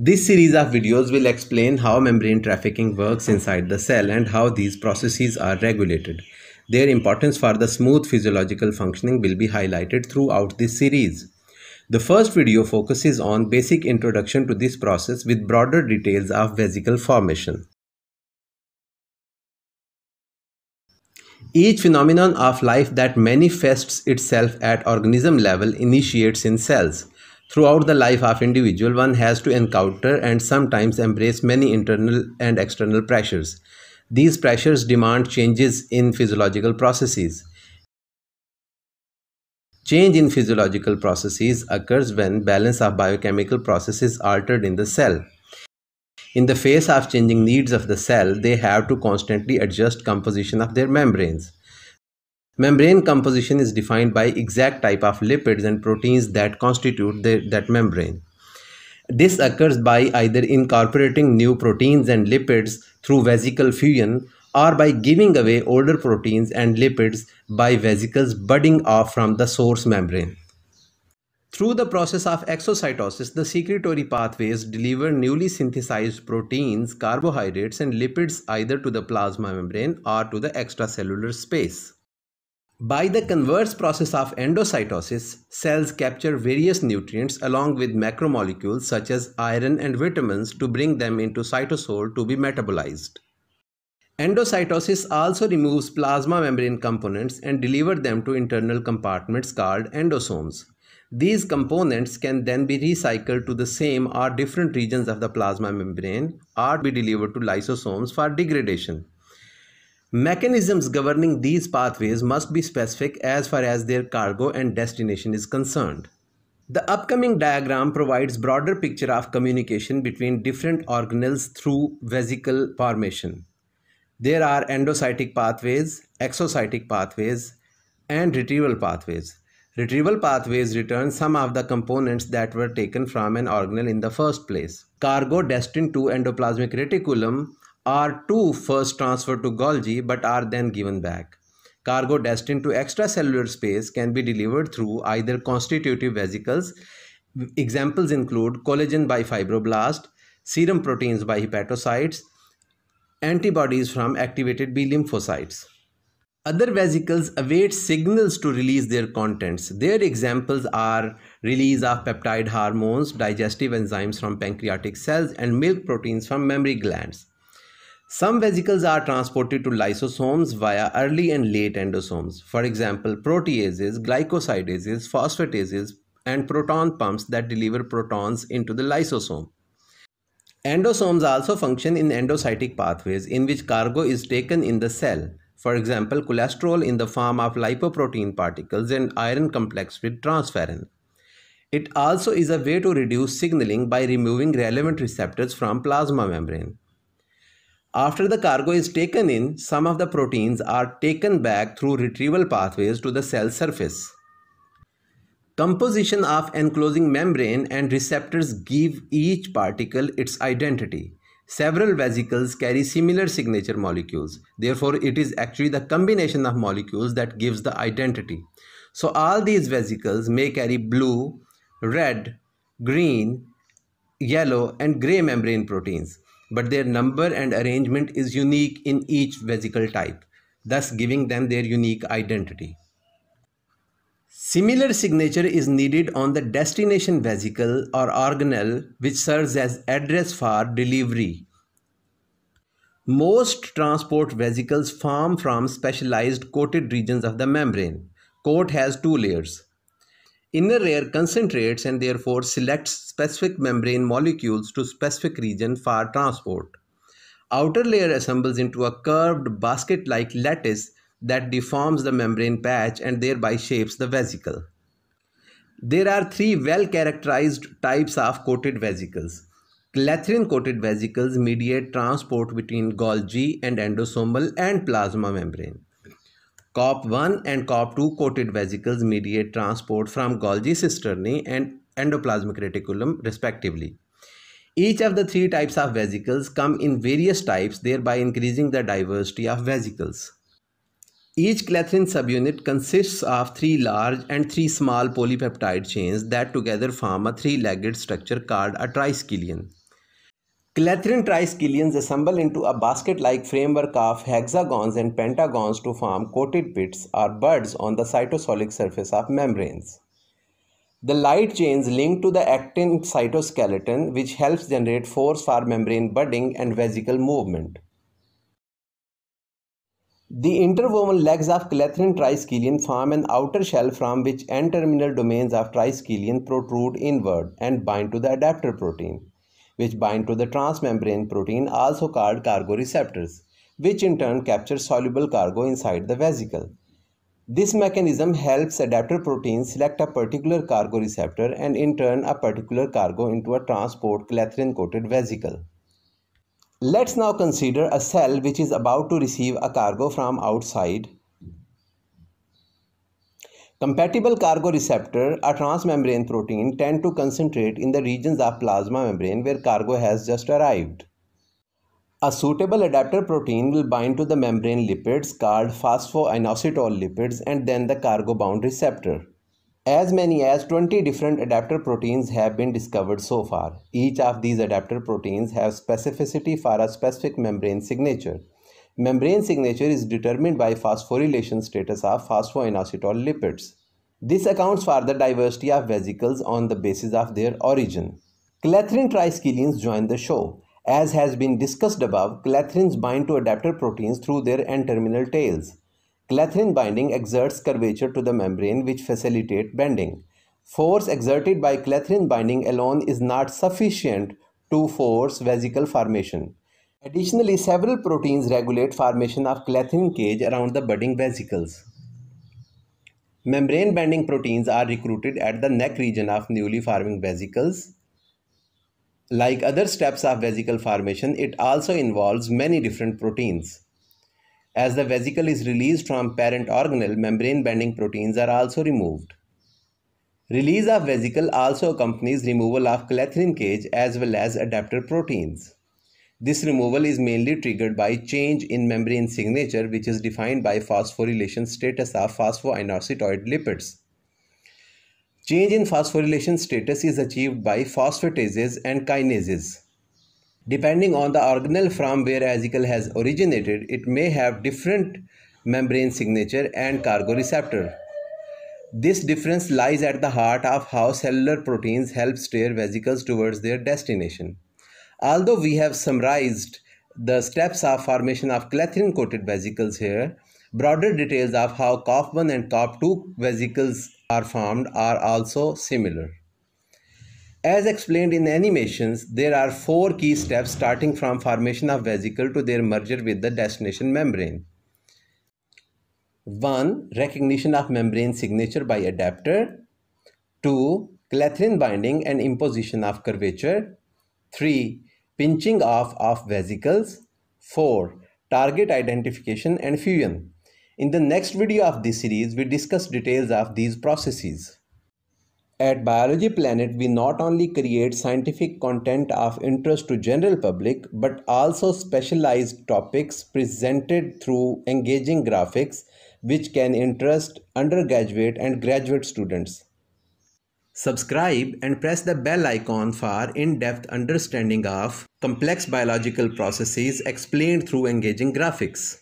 This series of videos will explain how membrane trafficking works inside the cell and how these processes are regulated. Their importance for the smooth physiological functioning will be highlighted throughout this series. The first video focuses on basic introduction to this process with broader details of vesicle formation. Each phenomenon of life that manifests itself at organism level initiates in cells. Throughout the life of individual, one has to encounter and sometimes embrace many internal and external pressures. These pressures demand changes in physiological processes. Change in physiological processes occurs when balance of biochemical processes altered in the cell. In the face of changing needs of the cell, they have to constantly adjust composition of their membranes. Membrane composition is defined by exact type of lipids and proteins that constitute the, that membrane. This occurs by either incorporating new proteins and lipids through vesicle fusion or by giving away older proteins and lipids by vesicles budding off from the source membrane. Through the process of exocytosis, the secretory pathways deliver newly synthesized proteins, carbohydrates, and lipids either to the plasma membrane or to the extracellular space. By the converse process of endocytosis, cells capture various nutrients along with macromolecules such as iron and vitamins to bring them into cytosol to be metabolized. Endocytosis also removes plasma membrane components and deliver them to internal compartments called endosomes. These components can then be recycled to the same or different regions of the plasma membrane or be delivered to lysosomes for degradation. Mechanisms governing these pathways must be specific as far as their cargo and destination is concerned. The upcoming diagram provides broader picture of communication between different organelles through vesicle formation. There are endocytic pathways, exocytic pathways, and retrieval pathways. Retrieval pathways return some of the components that were taken from an organelle in the first place. Cargo destined to endoplasmic reticulum are too first transferred to Golgi but are then given back. Cargo destined to extracellular space can be delivered through either constitutive vesicles. Examples include collagen by fibroblast, serum proteins by hepatocytes, antibodies from activated B lymphocytes. Other vesicles await signals to release their contents. Their examples are release of peptide hormones, digestive enzymes from pancreatic cells, and milk proteins from mammary glands. Some vesicles are transported to lysosomes via early and late endosomes. For example, proteases, glycosidases, phosphatases, and proton pumps that deliver protons into the lysosome. Endosomes also function in endocytic pathways in which cargo is taken in the cell. For example, cholesterol in the form of lipoprotein particles and iron complex with transferrin. It also is a way to reduce signaling by removing relevant receptors from plasma membrane. After the cargo is taken in, some of the proteins are taken back through retrieval pathways to the cell surface. Composition of enclosing membrane and receptors give each particle its identity. Several vesicles carry similar signature molecules. Therefore, it is actually the combination of molecules that gives the identity. So, all these vesicles may carry blue, red, green, yellow, and gray membrane proteins but their number and arrangement is unique in each vesicle type, thus giving them their unique identity. Similar signature is needed on the destination vesicle or organelle which serves as address for delivery. Most transport vesicles form from specialized coated regions of the membrane. Coat has two layers, Inner air concentrates and therefore selects specific membrane molecules to specific region for transport. Outer layer assembles into a curved basket-like lattice that deforms the membrane patch and thereby shapes the vesicle. There are three well-characterized types of coated vesicles. Clathrin coated vesicles mediate transport between Golgi and endosomal and plasma membrane. COP1 and COP2 coated vesicles mediate transport from Golgi cisternae and endoplasmic reticulum respectively. Each of the three types of vesicles come in various types thereby increasing the diversity of vesicles. Each clathrin subunit consists of three large and three small polypeptide chains that together form a three-legged structure called a triskelion. Clathrin triskelions assemble into a basket-like framework of hexagons and pentagons to form coated pits or buds on the cytosolic surface of membranes. The light chains link to the actin cytoskeleton which helps generate force for membrane budding and vesicle movement. The interwoven legs of clathrin triskelion form an outer shell from which N-terminal domains of triskelion protrude inward and bind to the adapter protein which bind to the transmembrane protein also called cargo receptors, which in turn capture soluble cargo inside the vesicle. This mechanism helps adapter proteins select a particular cargo receptor and in turn a particular cargo into a transport clathrin coated vesicle. Let's now consider a cell which is about to receive a cargo from outside Compatible cargo receptor, a transmembrane protein, tend to concentrate in the regions of plasma membrane where cargo has just arrived. A suitable adapter protein will bind to the membrane lipids called phosphoinositol lipids and then the cargo bound receptor. As many as 20 different adapter proteins have been discovered so far. Each of these adapter proteins have specificity for a specific membrane signature. Membrane signature is determined by phosphorylation status of phosphoinositol lipids. This accounts for the diversity of vesicles on the basis of their origin. Clathrin triskelions join the show. As has been discussed above, clathrins bind to adapter proteins through their N-terminal tails. Clathrin binding exerts curvature to the membrane which facilitate bending. Force exerted by clathrin binding alone is not sufficient to force vesicle formation. Additionally, several proteins regulate formation of clathrin cage around the budding vesicles. Membrane bending proteins are recruited at the neck region of newly forming vesicles. Like other steps of vesicle formation, it also involves many different proteins. As the vesicle is released from parent organelle, membrane bending proteins are also removed. Release of vesicle also accompanies removal of clathrin cage as well as adapter proteins. This removal is mainly triggered by change in membrane signature which is defined by phosphorylation status of phosphoinositoid lipids. Change in phosphorylation status is achieved by phosphatases and kinases. Depending on the organelle from where acycle has originated, it may have different membrane signature and cargo receptor. This difference lies at the heart of how cellular proteins help steer vesicles towards their destination. Although we have summarized the steps of formation of clathrin coated vesicles here, broader details of how COP1 and COP2 vesicles are formed are also similar. As explained in animations, there are four key steps starting from formation of vesicle to their merger with the destination membrane. 1. Recognition of membrane signature by adapter. 2. Clathrin binding and imposition of curvature. 3 pinching off of vesicles. 4. Target identification and fusion. In the next video of this series, we discuss details of these processes. At Biology Planet, we not only create scientific content of interest to general public, but also specialized topics presented through engaging graphics, which can interest undergraduate and graduate students. Subscribe and press the bell icon for in-depth understanding of complex biological processes explained through engaging graphics.